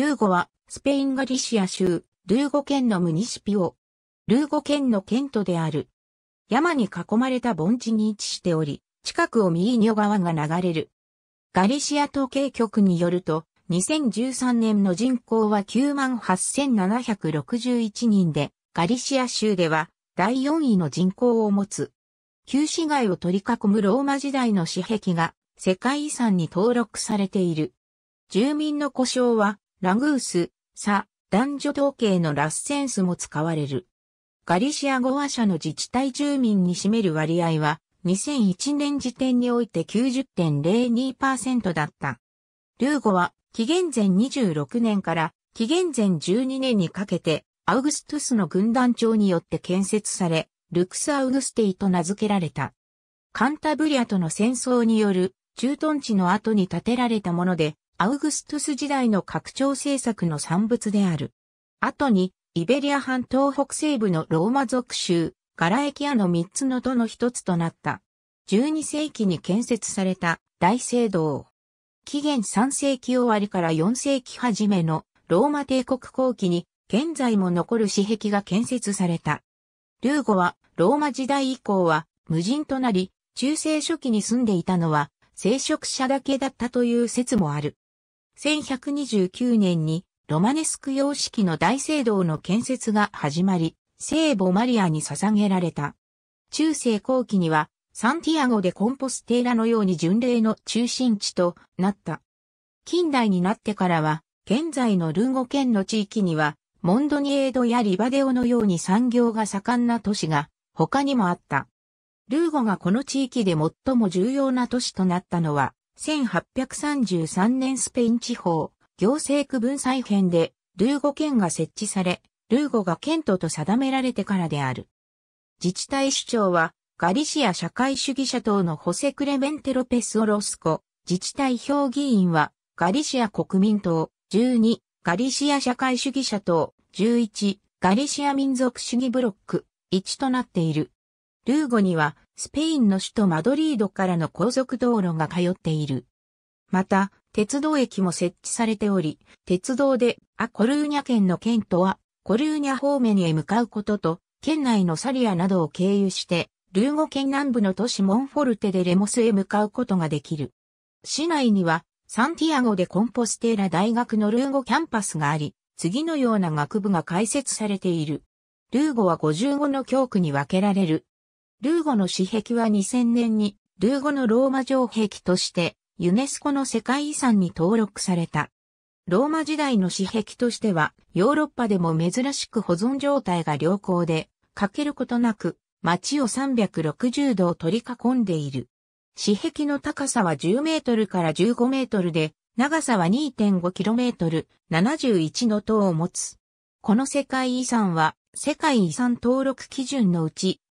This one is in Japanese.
ルーゴは、スペインガリシア州、ルーゴ県のムニシピオ。ルーゴ県の県都である。山に囲まれた盆地に位置しており、近くをミーニョ川が流れる。ガリシア統計局によると、2013年の人口は98,761人で、ガリシア州では第4位の人口を持つ。旧市街を取り囲むローマ時代の私壁が世界遺産に登録されている。住民の呼称はラグース、サ、男女統計のラッセンスも使われる。ガリシア語話者の自治体住民に占める割合は、2001年時点において90.02%だった。ルーゴは、紀元前26年から紀元前12年にかけて、アウグストゥスの軍団長によって建設され、ルクス・アウグステイと名付けられた。カンタブリアとの戦争による駐屯地の後に建てられたもので、アウグストゥス時代の拡張政策の産物である。後に、イベリア半島北西部のローマ属州、ガラエキアの三つの都の一つとなった。12世紀に建設された大聖堂。紀元3世紀終わりから4世紀初めのローマ帝国後期に現在も残る私壁が建設された。ルーゴはローマ時代以降は無人となり、中世初期に住んでいたのは聖職者だけだったという説もある。1129年にロマネスク様式の大聖堂の建設が始まり、聖母マリアに捧げられた。中世後期には、サンティアゴでコンポステーラのように巡礼の中心地となった。近代になってからは、現在のルーゴ県の地域には、モンドニエードやリバデオのように産業が盛んな都市が他にもあった。ルーゴがこの地域で最も重要な都市となったのは、1833年スペイン地方、行政区分再編で、ルーゴ県が設置され、ルーゴが県都と定められてからである。自治体首長は、ガリシア社会主義者党のホセ・クレメンテ・ロペス・オロスコ、自治体評議員は、ガリシア国民党、12、ガリシア社会主義者党、11、ガリシア民族主義ブロック、1となっている。ルーゴには、スペインの首都マドリードからの高速道路が通っている。また、鉄道駅も設置されており、鉄道でアコルーニャ県の県とは、コルーニャ方面へ向かうことと、県内のサリアなどを経由して、ルーゴ県南部の都市モンフォルテでレモスへ向かうことができる。市内には、サンティアゴでコンポステーラ大学のルーゴキャンパスがあり、次のような学部が開設されている。ルーゴは55の教区に分けられるルーゴの史壁は2000年に、ルーゴのローマ城壁として、ユネスコの世界遺産に登録された。ローマ時代の史壁としては、ヨーロッパでも珍しく保存状態が良好で、欠けることなく、街を360度を取り囲んでいる。史壁の高さは10メートルから15メートルで、長さは2.5キロメートル、71の塔を持つ。この世界遺産は、世界遺産登録基準のうち、